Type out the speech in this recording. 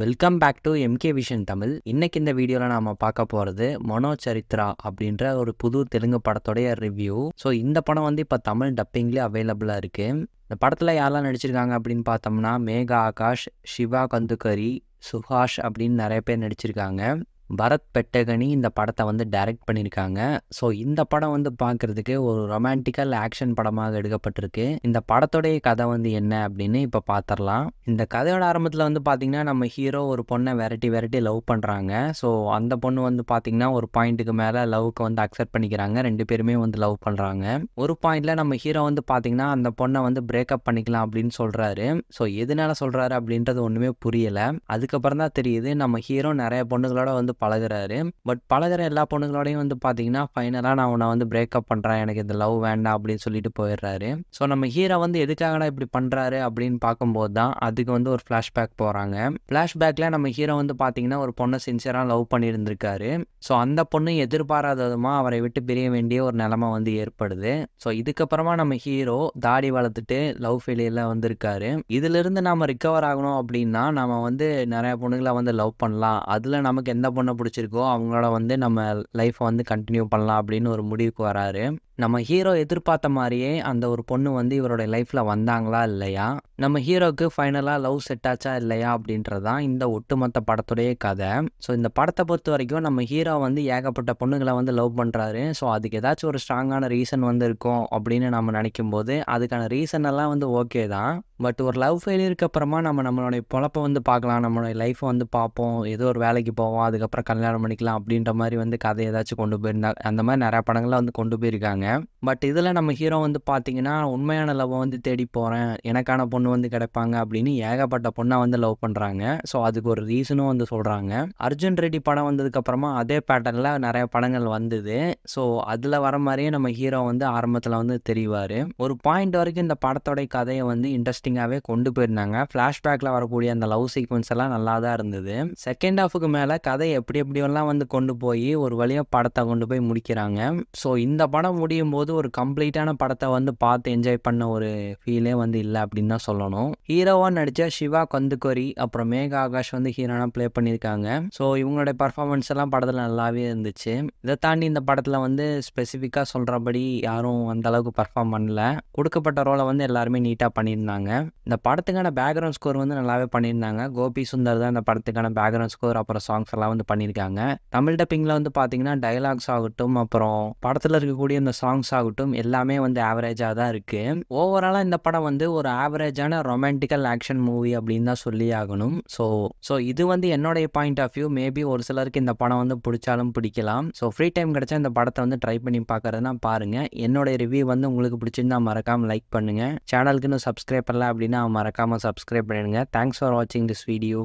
Welcome back to MK vision Tamil இன்னைக்கு இந்த வீடியோவில் நாம் பார்க்க போகிறது மனோ சரித்ரா அப்படின்ற ஒரு புது தெலுங்கு படத்தோடைய ரிவ்யூ ஸோ இந்த படம் வந்து இப்போ தமிழ் டப்பிங்லேயே அவைலபிளாக இருக்குது இந்த படத்தில் யாரெல்லாம் நடிச்சிருக்காங்க அப்படின்னு பார்த்தோம்னா மேகா ஆகாஷ் சிவா கந்துக்கரி சுஹாஷ் அப்படின்னு நிறைய பேர் நடிச்சிருக்காங்க பரத் பெட்டகனி இந்த படத்தை வந்து டைரக்ட் பண்ணியிருக்காங்க ஸோ இந்த படம் வந்து பார்க்குறதுக்கு ஒரு ரொமான்டிக்கல் ஆக்ஷன் படமாக எடுக்கப்பட்டிருக்கு இந்த படத்தோடைய கதை வந்து என்ன அப்படின்னு இப்போ பார்த்துடலாம் இந்த கதையோட ஆரம்பத்தில் வந்து பார்த்திங்கன்னா நம்ம ஹீரோ ஒரு பொண்ணை வெரைட்டி வெரைட்டி லவ் பண்ணுறாங்க ஸோ அந்த பொண்ணு வந்து பார்த்திங்கன்னா ஒரு பாயிண்ட்டுக்கு மேலே லவ்க்கு வந்து அக்செப்ட் பண்ணிக்கிறாங்க ரெண்டு பேருமே வந்து லவ் பண்ணுறாங்க ஒரு பாயிண்டில் நம்ம ஹீரோ வந்து பார்த்திங்கன்னா அந்த பொண்ணை வந்து பிரேக்கப் பண்ணிக்கலாம் அப்படின்னு சொல்கிறாரு ஸோ எதனால் சொல்கிறாரு அப்படின்றது ஒன்றுமே புரியலை அதுக்கப்புறம் தான் தெரியுது நம்ம ஹீரோ நிறைய பொண்ணுகளோட வந்து பழகுறாரு பட் பழகிற எல்லா பொண்ணுங்களோடையும் வந்து பார்த்தீங்கன்னா ஃபைனலாக நான் உன்னை வந்து பிரேக்கப் பண்ணுறேன் எனக்கு இந்த லவ் வேண்டாம் அப்படின்னு சொல்லிட்டு போயிடுறாரு ஸோ நம்ம ஹீரோ வந்து எதுக்காகடா இப்படி பண்ணுறாரு அப்படின்னு பார்க்கும்போது தான் அதுக்கு வந்து ஒரு ஃப்ளாஷ்பேக் போகிறாங்க ஃப்ளாஷ்பேக்கில் நம்ம ஹீரோ வந்து பார்த்தீங்கன்னா ஒரு பொண்ணை சின்சியராக லவ் பண்ணியிருந்திருக்காரு ஸோ அந்த பொண்ணு எதிர்பாராத விதமாக அவரை விட்டு பிரிய வேண்டிய ஒரு நிலமை வந்து ஏற்படுது ஸோ இதுக்கப்புறமா நம்ம ஹீரோ தாடி வளர்த்துட்டு லவ் ஃபெயிலியரில் வந்திருக்காரு இதிலிருந்து நாம் ரிக்கவர் ஆகணும் அப்படின்னா நம்ம வந்து நிறையா பொண்ணுங்களை வந்து லவ் பண்ணலாம் அதில் நமக்கு எந்த பொண்ணு பொண்ணை பிடிச்சிருக்கோ அவங்களோட வந்து நம்ம லைஃப்பை வந்து கண்டினியூ பண்ணலாம் அப்படின்னு ஒரு முடிவுக்கு வராரு நம்ம ஹீரோ எதிர்பார்த்த மாதிரியே அந்த ஒரு பொண்ணு வந்து இவருடைய லைஃப்பில் வந்தாங்களா இல்லையா நம்ம ஹீரோக்கு ஃபைனலாக லவ் செட் ஆச்சா இல்லையா அப்படின்றதான் இந்த ஒட்டுமொத்த படத்துடைய கதை ஸோ இந்த படத்தை பொறுத்த வரைக்கும் நம்ம ஹீரோ வந்து ஏகப்பட்ட பொண்ணுங்களை வந்து லவ் பண்ணுறாரு ஸோ அதுக்கு ஏதாச்சும் ஒரு ஸ்ட்ராங்கான ரீசன் வந்து இருக்கும் அப்படின்னு நம்ம நினைக்கும் போது அதுக்கான ரீசன் எல்லாம் வந்து ஓகே தான் பட் ஒரு லவ் ஃபெயிலியருக்கு அப்புறமா நம்ம நம்மளுடைய பொழப்பை வந்து பார்க்கலாம் நம்மளுடைய லைஃப்பை வந்து பார்ப்போம் ஏதோ ஒரு வேலைக்கு போவோம் அதுக்கப்புறம் கல்யாணம் பண்ணிக்கலாம் அப்படின்ற மாதிரி வந்து கதை ஏதாச்சும் கொண்டு போயிருந்தாங்க அந்த மாதிரி நிறையா படங்கள்லாம் வந்து கொண்டு போயிருக்காங்க out. பட் இதில் நம்ம ஹீரோ வந்து பார்த்திங்கன்னா உண்மையான லவ் வந்து தேடி போகிறேன் எனக்கான பொண்ணு வந்து கிடைப்பாங்க அப்படின்னு ஏகப்பட்ட பொண்ணை வந்து லவ் பண்ணுறாங்க ஸோ அதுக்கு ஒரு ரீசனும் வந்து சொல்கிறாங்க அர்ஜுன் ரெட்டி படம் வந்ததுக்கப்புறமா அதே பேட்டர்னில் நிறைய படங்கள் வந்தது ஸோ அதில் வர மாதிரியே நம்ம ஹீரோ வந்து ஆரம்பத்தில் வந்து தெரிவார் ஒரு பாயிண்ட் வரைக்கும் இந்த படத்தோடைய கதையை வந்து இன்ட்ரெஸ்டிங்காகவே கொண்டு போயிருந்தாங்க ஃப்ளாஷ்பேக்கில் வரக்கூடிய அந்த லவ் சீக்வன்ஸ் எல்லாம் நல்லா தான் இருந்தது செகண்ட் ஹாஃபுக்கு மேலே கதை எப்படி எப்படியெல்லாம் வந்து கொண்டு போய் ஒரு வழியாக படத்தை கொண்டு போய் முடிக்கிறாங்க ஸோ இந்த படம் முடியும் போது போது ஒரு கம்ப்ளீட்டான படத்தை வந்து பார்த்து என்ஜாய் பண்ண ஒரு ஃபீலே வந்து இல்லை அப்படின்னு தான் சொல்லணும் ஹீரோவாக நடித்த சிவா கந்துக்கோரி அப்புறம் மேக ஆகாஷ் வந்து ஹீரோனா ப்ளே பண்ணியிருக்காங்க ஸோ இவங்களுடைய பர்ஃபார்மன்ஸ் எல்லாம் படத்தில் நல்லாவே இருந்துச்சு இதை தாண்டி இந்த படத்தில் வந்து ஸ்பெசிஃபிக்காக சொல்கிறபடி யாரும் அந்த அளவுக்கு பர்ஃபார்ம் பண்ணல கொடுக்கப்பட்ட ரோலை வந்து எல்லாருமே நீட்டாக பண்ணியிருந்தாங்க இந்த படத்துக்கான பேக்ரவுண்ட் ஸ்கோர் வந்து நல்லாவே பண்ணியிருந்தாங்க கோபி சுந்தர் தான் இந்த படத்துக்கான பேக்ரவுண்ட் ஸ்கோர் அப்புறம் சாங்ஸ் எல்லாம் வந்து பண்ணியிருக்காங்க தமிழ் டப்பிங்கில் வந்து பார்த்தீங்கன்னா டைலாக்ஸ் ஆகட்டும் அப்புறம் படத்தில் இருக்கக்கூடிய இந்த சாங்ஸ் ஆகட்டும் எல்லாமே வந்து ஆவரேஜாக தான் இருக்குது ஓவராலாக இந்த படம் வந்து ஒரு ஆவரேஜான ரொமான்டிக்கல் ஆக்ஷன் மூவி அப்படின்னு தான் சொல்லி ஆகணும் ஸோ ஸோ இது வந்து என்னுடைய பாயிண்ட் ஆஃப் வியூ மேபி ஒரு சிலருக்கு இந்த படம் வந்து பிடிச்சாலும் பிடிக்கலாம் ஸோ ஃப்ரீ டைம் கிடச்சா இந்த படத்தை வந்து ட்ரை பண்ணி பார்க்குறதுனா பாருங்கள் என்னுடைய ரிவ்யூ வந்து உங்களுக்கு பிடிச்சிருந்தா மறக்காமல் லைக் பண்ணுங்கள் சேனலுக்கு இன்னும் சப்ஸ்கிரைப் பண்ணல அப்படின்னா மறக்காமல் சப்ஸ்கிரைப் பண்ணிடுங்க தேங்க்ஸ் ஃபார் வாட்சிங் திஸ் வீடியோ